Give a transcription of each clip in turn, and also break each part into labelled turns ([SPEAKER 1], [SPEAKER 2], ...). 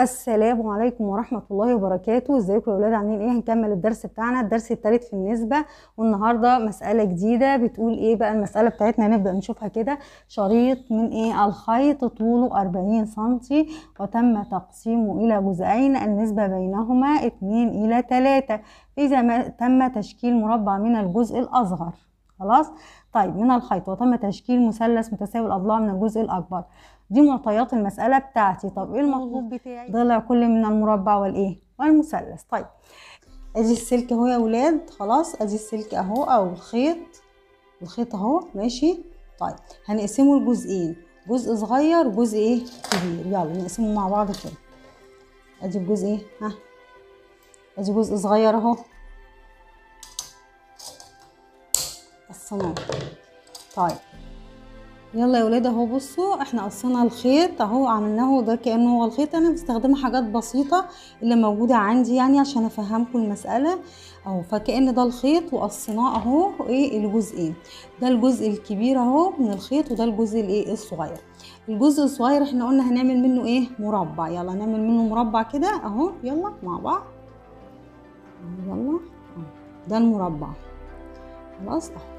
[SPEAKER 1] السلام عليكم ورحمة الله وبركاته ازيكم يا ولاد عاملين ايه هنكمل الدرس بتاعنا الدرس التالت في النسبة والنهاردة مسألة جديدة بتقول ايه بقى المسألة بتاعتنا نبدأ نشوفها كده شريط من ايه الخيط طوله 40 سنتي وتم تقسيمه الى جزئين النسبة بينهما 2 الى 3 اذا ما تم تشكيل مربع من الجزء الاصغر خلاص طيب من الخيط وتم تشكيل مثلث متساوي الاضلاع من الجزء الاكبر دي معطيات المسألة بتاعتي طب ايه المطلوب بتاعي ضلع كل من المربع والايه والمثلث طيب ادي السلك اهو يا ولاد خلاص ادي السلك اهو او الخيط الخيط اهو ماشي طيب هنقسمه لجزئين جزء صغير وجزء ايه كبير يلا نقسمه مع بعض كده ادي الجزء ايه ها ادي جزء صغير اهو الصنم طيب يلا يا ولاد اهو بصوا احنا قصينا الخيط اهو عملناه ده كانه هو الخيط انا مستخدمه حاجات بسيطه اللي موجوده عندي يعني عشان افهمكم المساله اهو فكأن ده الخيط وقصيناه اهو ايه الجزئين إيه؟ ده الجزء الكبير اهو من الخيط وده الجزء الايه الصغير الجزء الصغير احنا قلنا هنعمل منه ايه مربع يلا نعمل منه مربع كده اهو يلا مع بعض يلا ده المربع خلاص اهو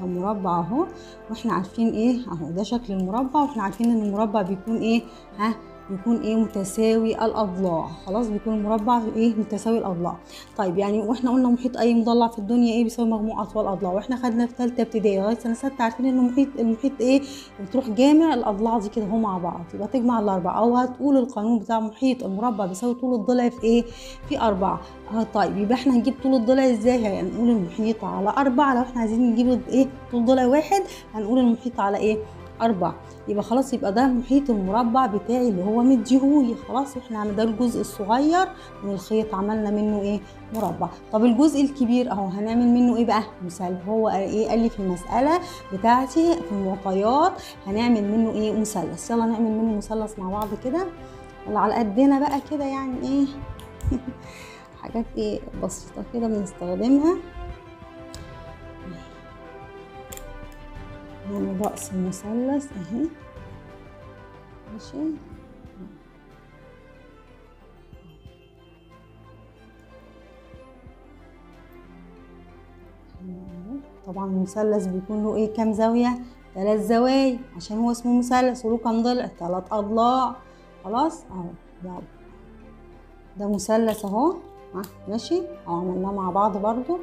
[SPEAKER 1] ده مربع اهو واحنا عارفين ايه اهو ده شكل المربع واحنا عارفين ان المربع بيكون ايه ها بيكون ايه متساوي الاضلاع خلاص بيكون المربع ايه متساوي الاضلاع طيب يعني واحنا قلنا محيط اي مضلع في الدنيا ايه بيساوي مجموع اطوال اضلاع واحنا خدنا في ثالثه ابتدائي لغايه سنه سته عارفين ان المحيط المحيط ايه بتروح جامع الاضلاع دي كده اهو مع بعض يبقى تجمع الاربعه او هتقول القانون بتاع محيط المربع بيساوي طول الضلع في ايه في اربعه اه طيب يبقى احنا هنجيب طول الضلع ازاي يعني هنقول المحيط على اربعه لو احنا عايزين نجيب ايه طول ضلع واحد هنقول المحيط على ايه أربعة يبقى خلاص يبقى ده محيط المربع بتاعي اللي هو مديهولي خلاص واحنا ده الجزء الصغير من الخيط عملنا منه ايه مربع طب الجزء الكبير اهو هنعمل منه ايه بقى مثال هو ايه قال لي في المسألة بتاعتي في المعطيات هنعمل منه ايه مثلث يلا نعمل منه مثلث مع بعض كده اللي على قدنا بقى كده يعني ايه حاجات ايه بسيطة كده بنستخدمها يعني رأس المثلث اهي ماشي طبعا المثلث بيكون له ايه كام زاوية ثلاث زوايا عشان هو اسمه مثلث وله كام ضلع ثلاث اضلاع خلاص اهو يلا ده مثلث اهو ماشي اهو عملناه مع بعض برضو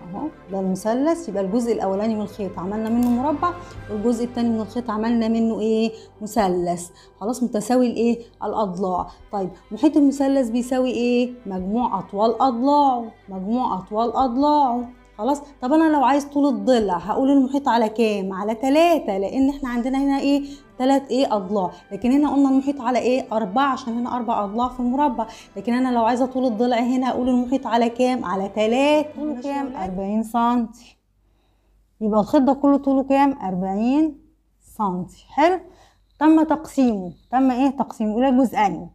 [SPEAKER 1] اهو ده المثلث يبقى الجزء الاولاني من الخيط عملنا منه مربع والجزء الثاني من الخيط عملنا منه ايه مثلث خلاص متساوي الايه الاضلاع طيب محيط المثلث بيساوي ايه مجموع اطوال اضلاعه مجموع اطوال اضلاعه خلاص طب انا لو عايز طول الضلع هقول المحيط على كام على 3 لان احنا عندنا هنا ايه 3 ايه اضلاع لكن هنا قلنا المحيط على ايه 4 عشان هنا 4 اضلاع في المربع لكن انا لو عايزه طول الضلع هنا اقول المحيط على كام على 3 طوله كام 40 سم يبقى الخيط ده كله طوله كام 40 سم حلو تم تقسيمه تم ايه تقسيمه الى جزئين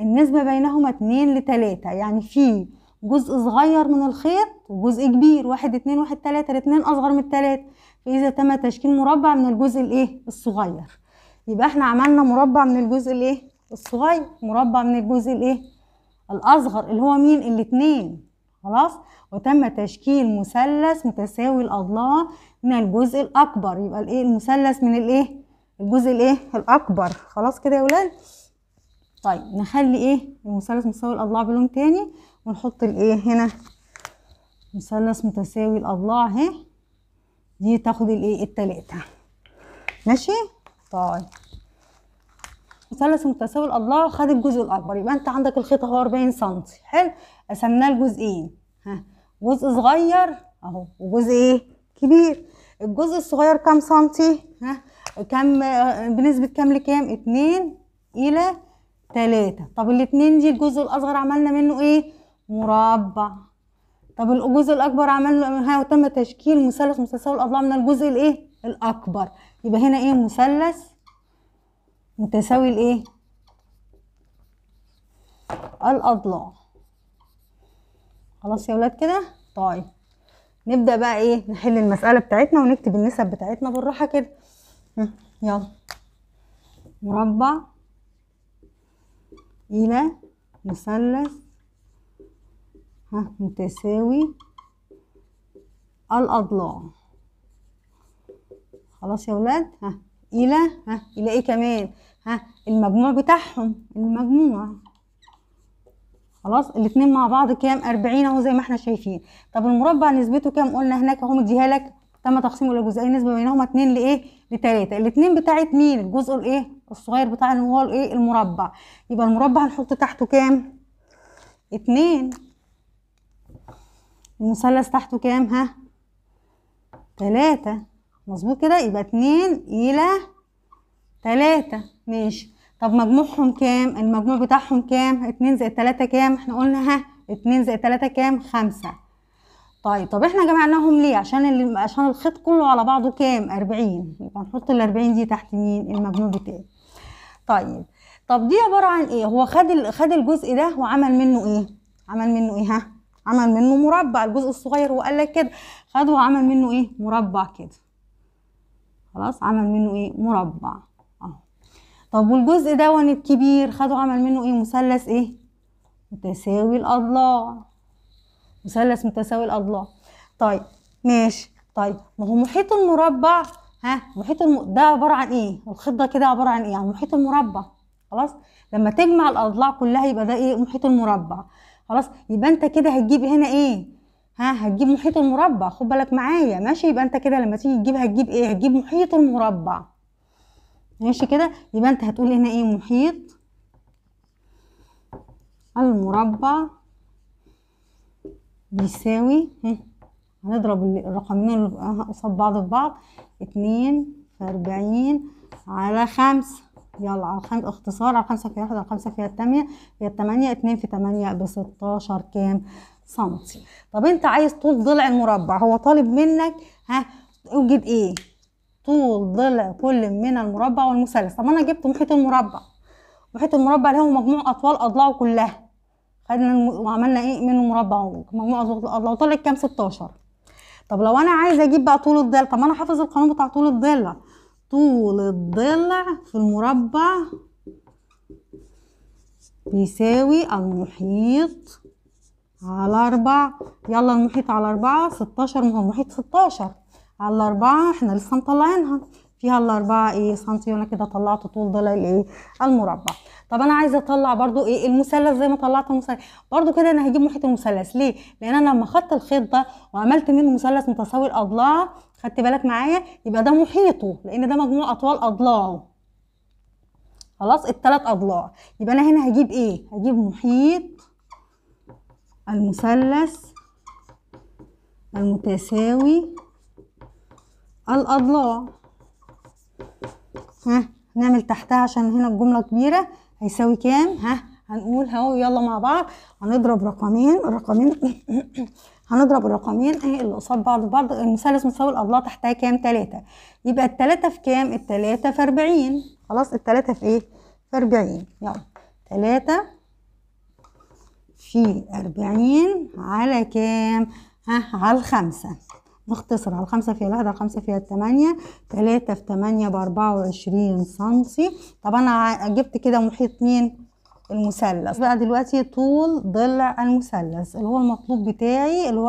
[SPEAKER 1] النسبه بينهما 2 ل 3 يعني في جزء صغير من الخيط وجزء كبير واحد اتنين واحد تلاتة الاتنين أصغر من التلاتة فإذا تم تشكيل مربع من الجزء الإيه الصغير يبقى احنا عملنا مربع من الجزء الإيه الصغير مربع من الجزء الإيه الأصغر اللي هو مين الاتنين خلاص وتم تشكيل مثلث متساوي الاضلاع من الجزء الاكبر يبقى الايه المثلث من الايه الجزء الايه الاكبر خلاص كده يا ولاد طيب نخلي ايه المثلث متساوي الاضلاع بلون تاني ونحط الايه هنا مثلث متساوي الاضلاع اهي دي تاخد الايه التلاتة ماشي طيب مثلث متساوي الاضلاع خد الجزء الاكبر يبقى انت عندك الخيط اهو 40 سنتي حلو قسمناه لجزئين ها جزء صغير اهو وجزء ايه كبير الجزء الصغير كام سنتي ها كام بنسبه كام لكام 2 الى 3 طب الاتنين دي الجزء الاصغر عملنا منه ايه مربع طب الجزء الاكبر عملنا وتم تشكيل مثلث متساوي الاضلاع من الجزء الايه الاكبر يبقى هنا ايه مثلث متساوي الايه الاضلاع خلاص يا ولاد كده طيب نبدا بقى ايه نحل المساله بتاعتنا ونكتب النسب بتاعتنا بالراحه كده يلا مربع الى مثلث ها تساوي الأضلاع خلاص يا ولاد ها إلى ها إلى إيه كمان ها المجموع بتاعهم المجموع خلاص الاثنين مع بعض كام أربعين اهو زي ما احنا شايفين طب المربع نسبته كام قلنا هناك اهو مديها لك تم تقسيمه الى جزئين نسبه بينهما 2 لايه لتلاتة الاثنين بتاعت مين الجزء الايه الصغير بتاع اللي هو الايه المربع يبقى المربع هنحط تحته كام اتنين المثلث تحته كام ها تلاتة مظبوط كده يبقى اتنين الى تلاتة ماشي طب مجموعهم كام المجموع بتاعهم كام اتنين زائد تلاتة كام احنا قلنا ها اتنين زائد تلاتة كام خمسة طيب طب احنا جمعناهم ليه عشان ال... عشان الخيط كله على بعضه كام 40 يبقى نحط ال 40 دي تحت مين المجموع بتاعي طيب طب دي عباره عن ايه هو خد ال... خد الجزء ده وعمل منه ايه عمل منه ايه ها عمل منه مربع الجزء الصغير وقال لك كده خده وعمل منه ايه مربع كده خلاص عمل منه ايه مربع اهو طب والجزء دون الكبير خده عمل منه ايه مثلث ايه متساوي الاضلاع مثلث متساوي الاضلاع طيب ماشي طيب ما هو محيط المربع ها محيط الم... ده عباره عن ايه الخضه ده كده عباره عن ايه عن يعني محيط المربع خلاص لما تجمع الاضلاع كلها يبقى ده ايه محيط المربع خلاص يبقى انت كده هتجيب هنا ايه ها هتجيب محيط المربع خد بالك معايا ماشي يبقى انت كده لما تيجي تجيب هتجيب ايه هتجيب محيط المربع ماشي كده يبقى انت هتقول هنا ايه محيط المربع بيساوي هنضرب الرقمين قصاد بعض في بعض اتنين في اربعين على خمسة يلا على خم... اختصار على 5 في واحد على 5 في 8 هي التمانية اتنين في تمانية بستاشر كام سنتي طب انت عايز طول ضلع المربع هو طالب منك ها اوجد ايه طول ضلع كل من المربع والمثلث طب انا جبت محيط المربع محيط المربع اللي هو مجموع اطوال اضلاعه كلها خدنا وعملنا ايه منه مربع مجموع اضلاعه طلع كام 16 طب لو انا عايزه اجيب بقى طول الضلع طب انا حافظ القانون بتاع طول الضلع طول الضلع في المربع يساوي المحيط على أربعة يلا المحيط على أربعة ستاشر ما هو المحيط ستاشر على أربعة احنا لسه مطلعينها فيها الاربعة ايه سنتي وانا كده طلعت طول ضلع الايه المربع طب انا عايزه اطلع برضو ايه المثلث زي ما طلعت المثلث برضو كده انا هجيب محيط المثلث ليه لان انا لما خدت الخيط ده وعملت منه مثلث متساوي الاضلاع خدت بالك معايا يبقى ده محيطه لان ده مجموع اطوال اضلاعه خلاص الثلاث اضلاع يبقى انا هنا هجيب ايه هجيب محيط المثلث المتساوي الاضلاع ها نعمل تحتها عشان هنا الجملة كبيرة هيساوي كام ها هنقول اهو يلا مع بعض هنضرب رقمين الرقمين هنضرب الرقمين اهي اللي قصاد بعض بعض المثلث مساوي الاضلاع تحتها كام تلاتة يبقى التلاتة في كام التلاتة في اربعين خلاص التلاتة في ايه في اربعين يلا تلاتة في اربعين على كام ها على الخمسة اختصر على خمسة في الواحد على خمسة في التمانية تلاتة في تمانية بأربعة وعشرين سنتي طب أنا جبت كده محيط مين؟ المثلث بقى دلوقتي طول ضلع المثلث اللي هو المطلوب بتاعي اللي هو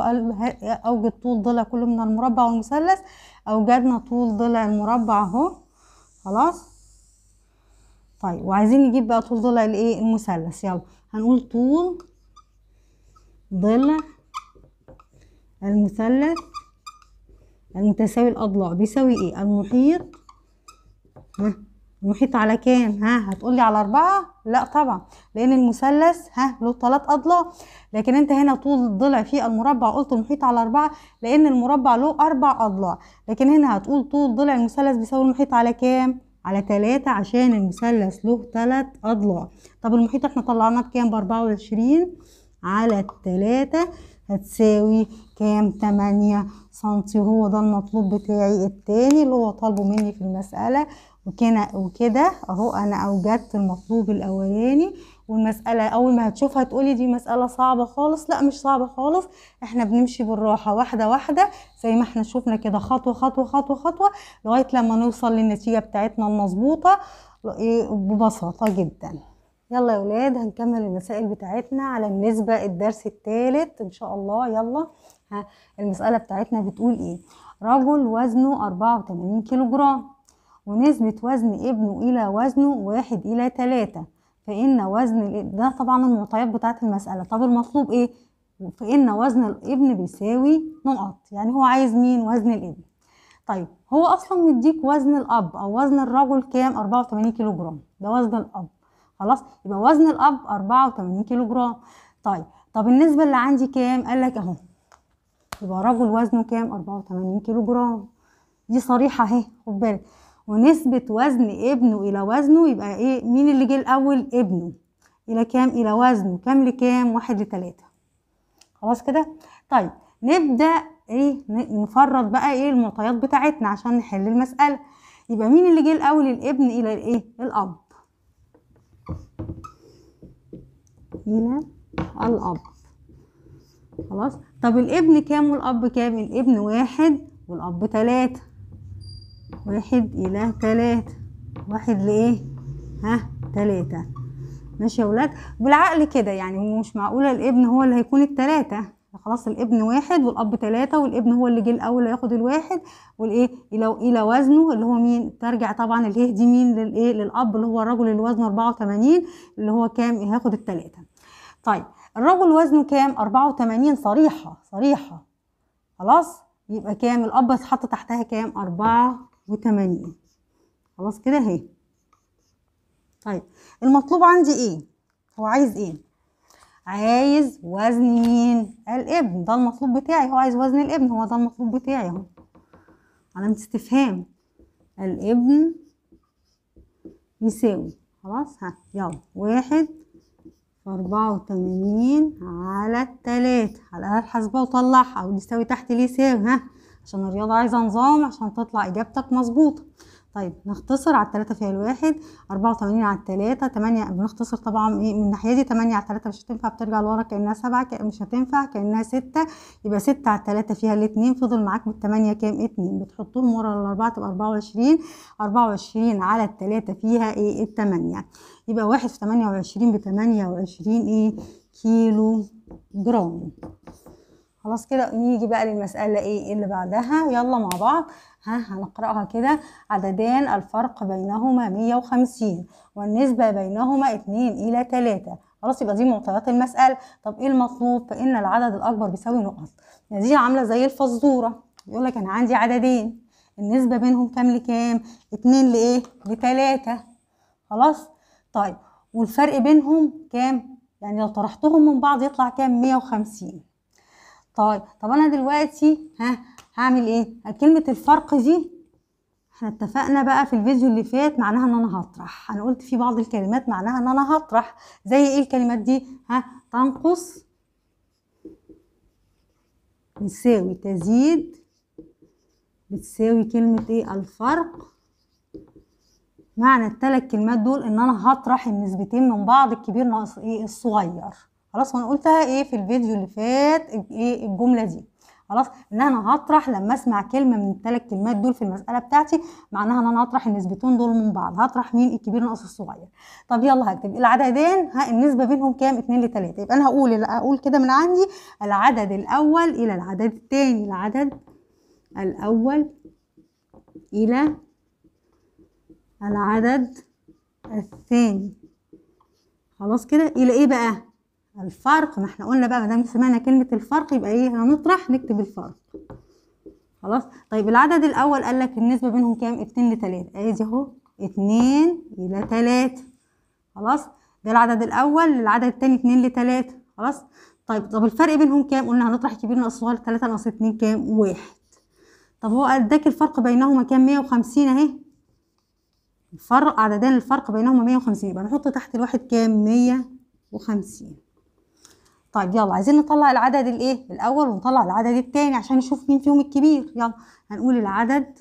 [SPEAKER 1] اوجد طول ضلع كله من المربع والمثلث اوجدنا طول ضلع المربع اهو خلاص طيب وعايزين نجيب بقى طول ضلع الايه المثلث يلا هنقول طول ضلع المثلث يعني المتساوي الاضلاع بيساوي ايه المحيط ها المحيط على كام ها هتقولي على أربعة لا طبعا لأن المثلث ها له ثلاث أضلاع لكن أنت هنا طول الضلع في المربع قلت المحيط على أربعة لأن المربع له أربع أضلاع لكن هنا هتقول طول ضلع المثلث بيساوي المحيط على كام على تلاتة عشان المثلث له تلات أضلاع طب المحيط احنا طلعناه بكام بأربعة وعشرين على تلاتة هتساوي كام تمانية سنتي هو ده المطلوب بتاعي التاني اللي هو طالبه مني في المسألة وكده اهو انا اوجدت المطلوب الاولاني والمسألة اول ما هتشوفها تقولي دي مسألة صعبة خالص لا مش صعبة خالص احنا بنمشي بالراحة واحدة واحدة زي ما احنا شفنا كده خطوة خطوة خطوة خطوة لغاية لما نوصل للنتيجة بتاعتنا المظبوطة إيه، ببساطة جدا يلا يا ولاد هنكمل المسائل بتاعتنا على النسبة الدرس الثالث ان شاء الله يلا ها المسألة بتاعتنا بتقول ايه رجل وزنه 84 كيلو جرام ونسبة وزن ابنه الى وزنه واحد الى تلاتة فإن وزن ده طبعا المعطيات بتاعت المسألة طب المطلوب ايه فإن وزن الابن بيساوي نقط يعني هو عايز مين وزن الابن طيب هو اصلا مديك وزن الاب او وزن الرجل كام 84 كيلو جرام ده وزن الاب خلاص يبقى وزن الاب 84 كيلو جرام طيب طب النسبه اللي عندي كام قال لك اهو يبقى رجل وزنه كام 84 كيلو جرام دي صريحه اهي خد بالك ونسبه وزن ابنه الى وزنه يبقى ايه مين اللي جه الاول ابنه الى كام الى وزنه كام لكام واحد لتلاتة خلاص كده طيب نبدا ايه نفرط بقى ايه المعطيات بتاعتنا عشان نحل المساله يبقى مين اللي جه الاول الابن الى الايه الاب الى الاب خلاص طب الابن كام والاب كام الابن واحد والاب تلاتة واحد الى تلاتة واحد لايه ها تلاتة ماشي يا ولاد بالعقل كده يعني هو مش معقولة الابن هو اللي هيكون التلاتة خلاص الابن واحد والاب ثلاثة والابن هو اللي جه الاول ياخد الواحد والايه الى وزنه اللي هو مين ترجع طبعا الايه دي مين للايه للاب اللي هو الرجل اللي وزنه 84 اللي هو كام هياخد الثلاثة طيب الرجل وزنه كام 84 صريحة صريحة خلاص يبقى كام الاب اتحط تحتها كام 84 خلاص كده اهي طيب المطلوب عندي ايه هو عايز ايه عايز وزن مين الابن ده المطلوب بتاعي هو عايز وزن الابن هو ده المطلوب بتاعي اهو علامة استفهام الابن يساوي خلاص ها يلا واحد أربعة وتمانين على التلاتة على الآلة الحاسبة وطلعها ودي يساوي تحت ليه يساوي ها عشان الرياضة عايزة نظام عشان تطلع إجابتك مظبوطة طيب نختصر على التلاتة فيها الواحد أربعة وتمانين على التلاتة تمانية بنختصر طبعا ايه من الناحية دي تمانية على التلاتة مش هتنفع بترجع لورا كأنها سبعة مش هتنفع كأنها ستة يبقى ستة على التلاتة فيها الاتنين فضل معاك بالتمانية كام اتنين بتحطهم ورا الأربعة تبقى أربعة وعشرين أربعة وعشرين على التلاتة فيها ايه التمانية يبقى واحد في تمانية وعشرين بتمانية وعشرين ايه كيلو جرام خلاص كده نيجي بقى للمسألة ايه اللي بعدها يلا مع بعض ها هنقرأها كده عددان الفرق بينهما 150 والنسبة بينهما 2 إلى 3 خلاص يبقى دي معطيات المسألة طب ايه المطلوب فإن العدد الأكبر بيساوي نقط دي عاملة زي الفزورة يقول لك أنا عندي عددين النسبة بينهم كام لكام 2 لإيه لتلاتة خلاص طيب والفرق بينهم كام يعني لو طرحتهم من بعض يطلع كام 150 طيب طب انا دلوقتي ها هعمل ايه كلمه الفرق دي احنا اتفقنا بقى في الفيديو اللي فات معناها ان انا هطرح انا قلت في بعض الكلمات معناها ان انا هطرح زي ايه الكلمات دي ها تنقص بتساوي تزيد بتساوي كلمة ايه الفرق معنى الثلاث كلمات دول ان انا هطرح النسبتين من بعض الكبير ناقص ايه الصغير خلاص وانا قلتها ايه في الفيديو اللي فات ايه الجمله دي خلاص ان انا هطرح لما اسمع كلمه من الثلاث كلمات دول في المساله بتاعتي معناها ان انا هطرح النسبتين دول من بعض هطرح مين الكبير ناقص الصغير طب يلا هكتب العددين ها النسبه بينهم كام 2 ل 3 يبقى انا هقول اقول كده من عندي العدد الاول الى العدد الثاني العدد الاول الى العدد الثاني خلاص كده الى ايه بقى الفرق ما احنا قلنا بقى ما دام سمعنا كلمه الفرق يبقى ايه هنطرح نكتب الفرق خلاص طيب العدد الاول قال لك النسبه بينهم كام 2 ل 3 ادي اهو 2 الى 3 خلاص ده العدد الاول العدد الثاني 2 ل 3 خلاص طيب طب الفرق بينهم كام قلنا هنطرح كبير ناقص صغير 3 ناقص 2 كام 1 طب هو اداك الفرق بينهما كام 150 اهي الفرق عددان الفرق بينهما 150 يبقى نحط تحت الواحد كام 150 طيب يلا عايزين نطلع العدد الايه الاول ونطلع العدد الثاني عشان نشوف مين فيهم الكبير يلا هنقول العدد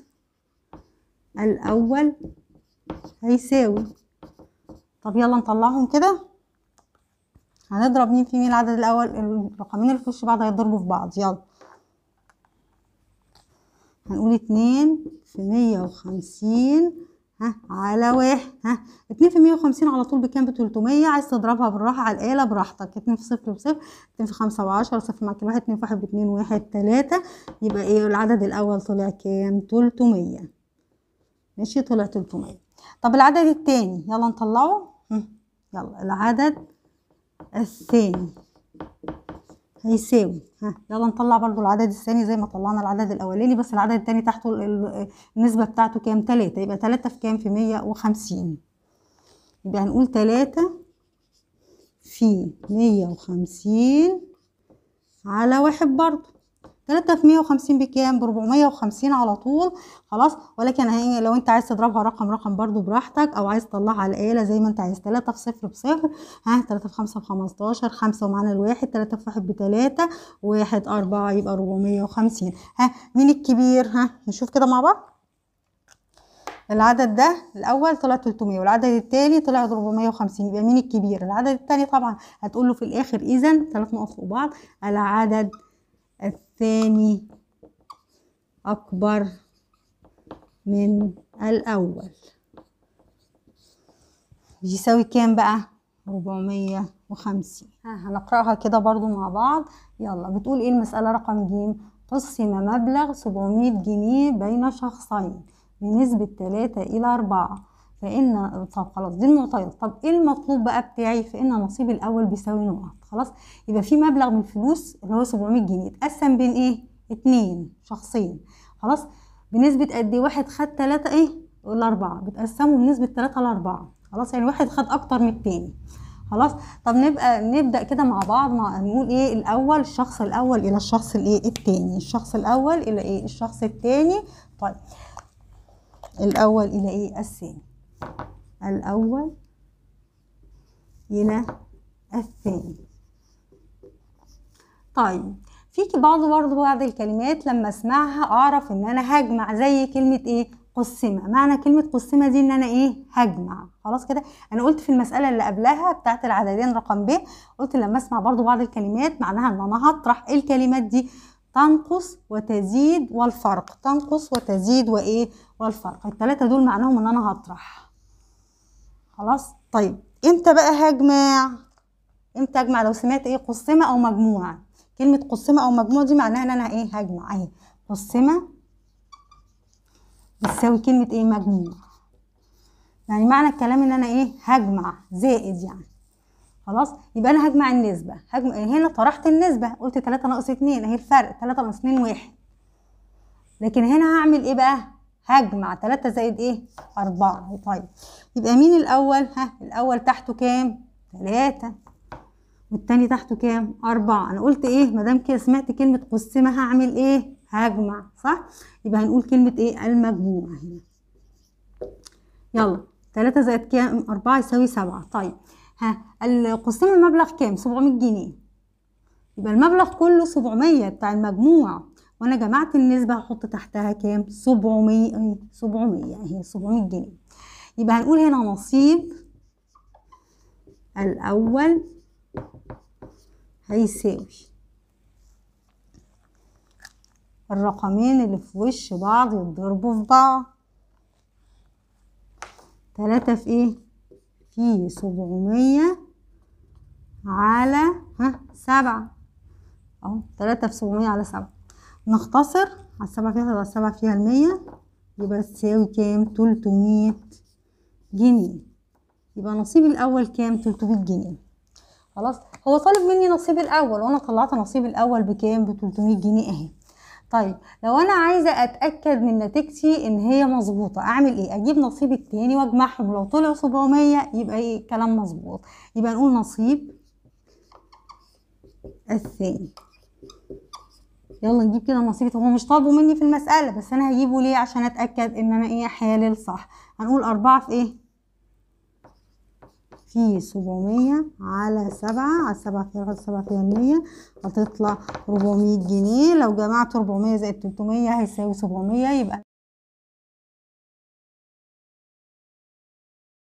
[SPEAKER 1] الاول هيساوي طب يلا نطلعهم كده هنضرب مين في مين العدد الاول الرقمين اللي في وش بعض هيضربوا في بعض يلا هنقول اتنين في مية وخمسين ها على واحد ها 2 في 150 على طول بكام ب 300 عايز تضربها بالراحه على الاله براحتك 2 في صفر بصفر اتنين في 5 وعشرة 10 معاك واحد 2 في 1 ب 2 1 3 يبقى ايه العدد الاول طلع كام 300 ماشي طلع 300 طب العدد الثاني يلا نطلعه يلا العدد الثاني هيساوي ها يلا نطلع برضو العدد الثاني زي ما طلعنا العدد الاولاني بس العدد الثاني تحته النسبه بتاعته كام 3 يبقى 3 في كام في 150 يبقى هنقول 3 في 150 على واحد برضو 3 في 150 بكام ب 450 على طول خلاص ولكن هي لو انت عايز تضربها رقم رقم برضو براحتك او عايز تطلعها على الاله زي ما انت عايز 3 في 0 بصفر ها 3 في 5 ب 15 5 ومعانا الواحد 3 في 1 ب 3 1 4 يبقى 450 ها مين الكبير ها نشوف كده مع بعض العدد ده الاول طلع 300 والعدد الثاني طلع 450 يبقى مين الكبير العدد الثاني طبعا هتقول له في الاخر اذا ثلاث نقط فوق بعض العدد الثاني أكبر من الأول يساوي كام بقى؟ 450 آه هنقرأها كده برضو مع بعض يلا بتقول إيه المسألة رقم جيم؟ قسم مبلغ 700 جنيه بين شخصين بنسبة 3 إلى 4 فإن طب خلاص دي المعطيات طب إيه المطلوب بقى بتاعي فإن نصيب الأول بيساوي نقط خلاص يبقى في مبلغ من الفلوس اللي هو 700 جنيه اتقسم بين إيه؟ اتنين شخصين خلاص بنسبة قد إيه؟ واحد خد تلاتة إيه؟ الأربعة بتقسموا بنسبة تلاتة لأربعة خلاص يعني واحد خد أكتر من التاني خلاص طب نبقى نبدا كده مع بعض مع نقول ايه الاول الشخص الاول الى الشخص الايه الثاني الشخص الاول الى ايه الشخص الثاني طيب الاول الى ايه الثاني الأول إلى الثاني طيب فيكي بعض برضه بعض الكلمات لما اسمعها اعرف ان انا هجمع زي كلمه ايه قسمة معنى كلمة قسمة دي ان انا ايه هجمع خلاص كده انا قلت في المسألة اللي قبلها بتاعت العددين رقم ب قلت لما اسمع برضه بعض الكلمات معناها ان انا هطرح ايه الكلمات دي تنقص وتزيد والفرق تنقص وتزيد وايه والفرق التلاتة دول معناهم ان انا هطرح خلاص طيب امتى بقى هجمع امتى اجمع لو سمعت ايه قسمه او مجموعه كلمه قسمه او مجموعه دي معناها ان انا ايه هجمع اهي قسمه بتساوي كلمه ايه مجموع يعني معنى الكلام ان انا ايه هجمع زائد يعني خلاص يبقى انا هجمع النسبه هجمع هنا طرحت النسبه قلت 3 ناقص 2 اهي الفرق 3 ناقص 2 1 لكن هنا هعمل ايه بقى هجمع 3 زائد ايه 4 طيب يبقى مين الاول ها الاول تحته كام 3 والتاني تحته كام 4 انا قلت ايه ما دام كده سمعت كلمه قسمه هعمل ايه هجمع صح يبقى هنقول كلمه ايه المجموع هنا يلا 3 زائد كام 4 يساوي 7 طيب ها قسمه المبلغ كام 700 جنيه يبقى المبلغ كله 700 بتاع المجموع وانا جمعت النسبه هحط تحتها كام 700 700 اهي 700 جنيه يبقى هنقول هنا نصيب الاول هيساوي الرقمين اللي في وش بعض يتضربوا في بعض تلاتة في ايه في سبعمية على ها سبعة اهو تلاتة في سبعمية على سبعة نختصر عالسبعة فيها على السبعة فيها المية يبقى تساوي كام تلتمية جنيه يبقى نصيب الأول كام تلتمية جنيه خلاص هو طالب مني نصيب الأول وأنا طلعت نصيب الأول بكام بتلتمية جنيه أهي طيب لو انا عايزه اتاكد من نتيجتي ان هي مظبوطه اعمل ايه اجيب نصيب التاني واجمعهم لو طلعوا 700 يبقى ايه الكلام مظبوط يبقى نقول نصيب الثاني يلا نجيب كده نصيبه هو مش طالبه مني في المساله بس انا هجيبه ليه عشان اتاكد ان انا ايه حالل صح هنقول أربعة في ايه في سبعمية على سبعة على سبعة في واحد سبعة في مية هتطلع ربعمية جنيه لو جمعت ربعمية زائد تلتمية هيساوي سبعمية يبقى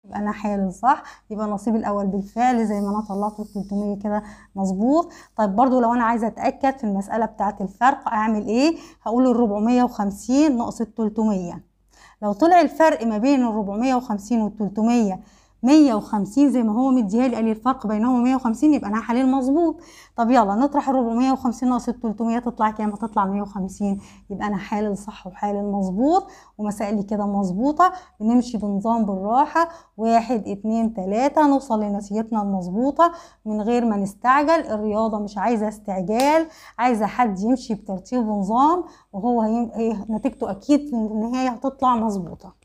[SPEAKER 1] يبقى انا حالل صح يبقى نصيب الاول بالفعل زي ما انا طلعت 300 كده مظبوط طيب برضو لو انا عايزه اتاكد في المساله بتاعه الفرق اعمل ايه هقول ال 450 ناقص ال 300 لو طلع الفرق ما بين ال 450 وال 300 150 زي ما هو مديها لي قال لي الفرق بينهم 150 يبقى انا هحلل مظبوط طب يلا نطرح ال 450 ناقص 300 تطلع كام هتطلع 150 يبقى انا حالل صح وحالل مظبوط ومسائلي كده مظبوطه بنمشي بنظام بالراحه 1 2 3 نوصل لنتيجتنا المظبوطه من غير ما نستعجل الرياضه مش عايزه استعجال عايزه حد يمشي بترتيب ونظام وهو هي... إيه، نتيجته اكيد في النهايه هتطلع مظبوطه